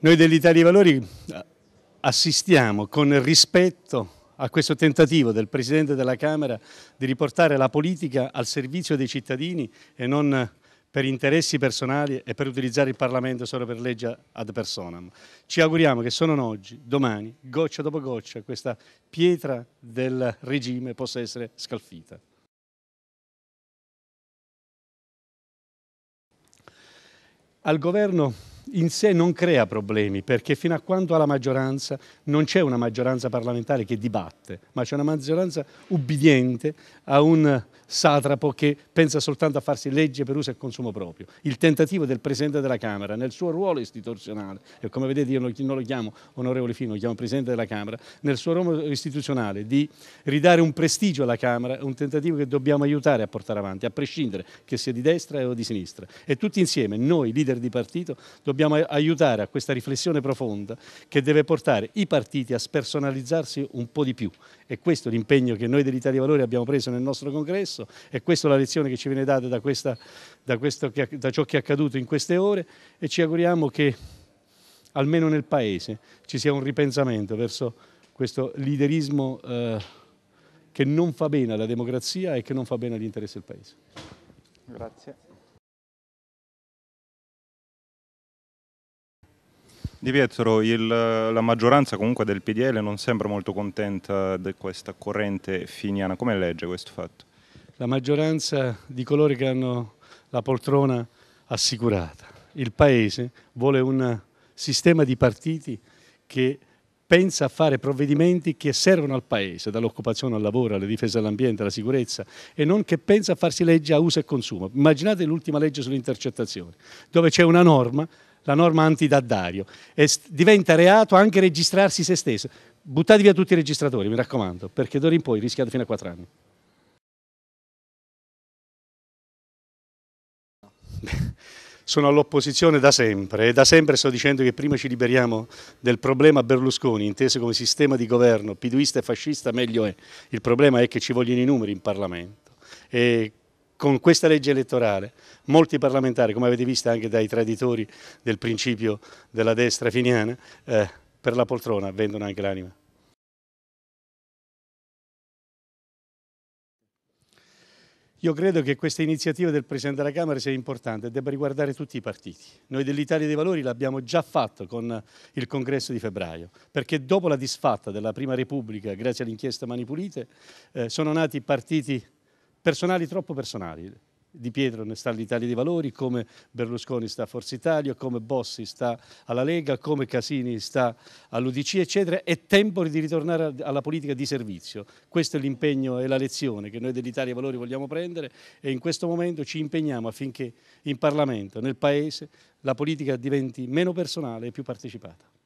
Noi dell'Italia dei Valori eh, assistiamo con rispetto a questo tentativo del Presidente della Camera di riportare la politica al servizio dei cittadini e non per interessi personali e per utilizzare il Parlamento solo per legge ad personam. Ci auguriamo che solo oggi, domani, goccia dopo goccia, questa pietra del regime possa essere scalfita. Al governo in sé non crea problemi, perché fino a quando alla maggioranza non c'è una maggioranza parlamentare che dibatte, ma c'è una maggioranza ubbidiente a un satrapo che pensa soltanto a farsi legge per uso e consumo proprio. Il tentativo del Presidente della Camera, nel suo ruolo istituzionale, e come vedete io non lo chiamo onorevole Fino, lo chiamo Presidente della Camera, nel suo ruolo istituzionale di ridare un prestigio alla Camera, è un tentativo che dobbiamo aiutare a portare avanti, a prescindere che sia di destra o di sinistra. E tutti insieme, noi leader di partito, dobbiamo dobbiamo aiutare a questa riflessione profonda che deve portare i partiti a spersonalizzarsi un po' di più. E questo è l'impegno che noi dell'Italia Valori abbiamo preso nel nostro congresso e questa è la lezione che ci viene data da, questa, da, che, da ciò che è accaduto in queste ore e ci auguriamo che almeno nel Paese ci sia un ripensamento verso questo liderismo eh, che non fa bene alla democrazia e che non fa bene agli interessi del Paese. Grazie. Di Pietro, il, la maggioranza comunque del PDL non sembra molto contenta di questa corrente finiana. Come legge questo fatto? La maggioranza di coloro che hanno la poltrona assicurata. Il Paese vuole un sistema di partiti che pensa a fare provvedimenti che servono al Paese, dall'occupazione al lavoro, alla difesa dell'ambiente, alla sicurezza, e non che pensa a farsi legge a uso e consumo. Immaginate l'ultima legge sull'intercettazione, dove c'è una norma la norma antidaddario. E diventa reato anche registrarsi se stesso. Buttate via tutti i registratori, mi raccomando, perché d'ora in poi rischiate fino a 4 anni. sono all'opposizione da sempre e da sempre sto dicendo che prima ci liberiamo del problema Berlusconi, inteso come sistema di governo, piduista e fascista, meglio è. Il problema è che ci vogliono i numeri in Parlamento e con questa legge elettorale molti parlamentari, come avete visto anche dai traditori del principio della destra finiana, eh, per la poltrona vendono anche l'anima. Io credo che questa iniziativa del Presidente della Camera sia importante e debba riguardare tutti i partiti. Noi dell'Italia dei Valori l'abbiamo già fatto con il congresso di febbraio, perché dopo la disfatta della Prima Repubblica, grazie all'inchiesta Mani Pulite, eh, sono nati partiti personali troppo personali. Di Pietro ne sta l'Italia dei Valori, come Berlusconi sta a Forza Italia, come Bossi sta alla Lega, come Casini sta all'Udc, eccetera. È tempo di ritornare alla politica di servizio. Questo è l'impegno e la lezione che noi dell'Italia dei Valori vogliamo prendere e in questo momento ci impegniamo affinché in Parlamento, nel Paese, la politica diventi meno personale e più partecipata.